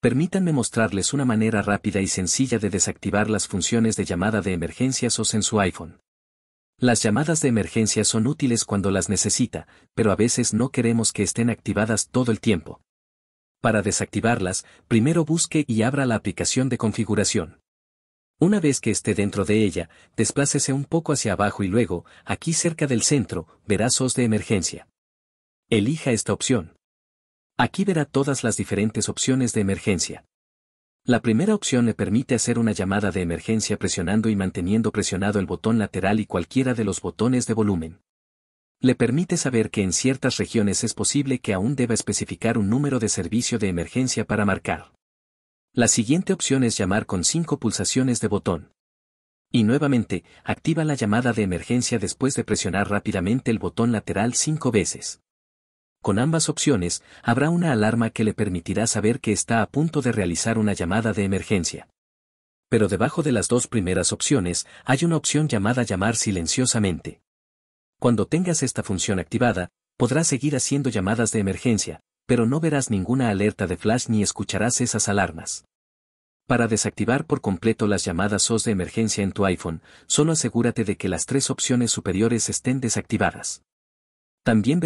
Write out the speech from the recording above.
Permítanme mostrarles una manera rápida y sencilla de desactivar las funciones de llamada de emergencias SOS en su iPhone. Las llamadas de emergencia son útiles cuando las necesita, pero a veces no queremos que estén activadas todo el tiempo. Para desactivarlas, primero busque y abra la aplicación de configuración. Una vez que esté dentro de ella, desplácese un poco hacia abajo y luego, aquí cerca del centro, verá SOS de emergencia. Elija esta opción. Aquí verá todas las diferentes opciones de emergencia. La primera opción le permite hacer una llamada de emergencia presionando y manteniendo presionado el botón lateral y cualquiera de los botones de volumen. Le permite saber que en ciertas regiones es posible que aún deba especificar un número de servicio de emergencia para marcar. La siguiente opción es llamar con cinco pulsaciones de botón. Y nuevamente, activa la llamada de emergencia después de presionar rápidamente el botón lateral cinco veces. Con ambas opciones, habrá una alarma que le permitirá saber que está a punto de realizar una llamada de emergencia. Pero debajo de las dos primeras opciones hay una opción llamada llamar silenciosamente. Cuando tengas esta función activada, podrás seguir haciendo llamadas de emergencia, pero no verás ninguna alerta de flash ni escucharás esas alarmas. Para desactivar por completo las llamadas SOS de emergencia en tu iPhone, solo asegúrate de que las tres opciones superiores estén desactivadas. También